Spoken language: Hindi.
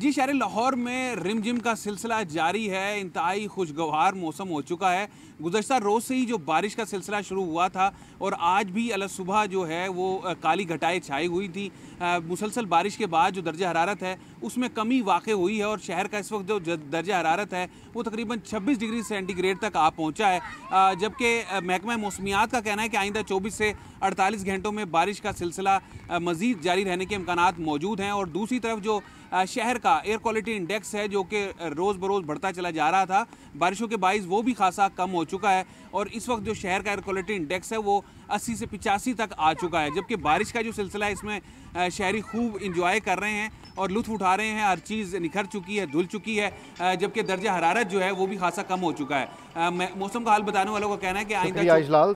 जी शहर लाहौर में रिमझिम का सिलसिला जारी है इंतहाई खुशगवार मौसम हो चुका है गुजशत रोज़ से ही जो बारिश का सिलसिला शुरू हुआ था और आज भी अल सुबह जो है वो काली घटाएँ छाई हुई थी मुसलसल बारिश के बाद जो दर्ज हरारत है उसमें कमी वाक़ हुई है और शहर का इस वक्त जो दर्ज हरारत है वो तकरीबन छब्बीस डिग्री सेंटीग्रेड तक आ पहुँचा है जबकि महकमा मौसमियात का कहना है कि आइंदा चौबीस से अड़तालीस घंटों में बारिश का सिलसिला मज़ीद जारी रहने के इम्कान मौजूद हैं और दूसरी तरफ जो शहर का एयर क्वालिटी इंडेक्स है जो कि रोज़ बरोज़ बढ़ता चला जा रहा था बारिशों के बाईस वो भी खासा कम हो चुका है और इस वक्त जो शहर का एयर क्वालिटी इंडेक्स है वो अस्सी से पिचासी तक आ चुका है जबकि बारिश का जो सिलसिला है इसमें शहरी खूब इंजॉय कर रहे हैं और लुत्फ उठा रहे हैं हर चीज़ निखर चुकी है धुल चुकी है जबकि दर्जा हरारत जो है वो भी खासा कम हो चुका है मौसम का हाल बताने वालों का कहना है कि आइंदा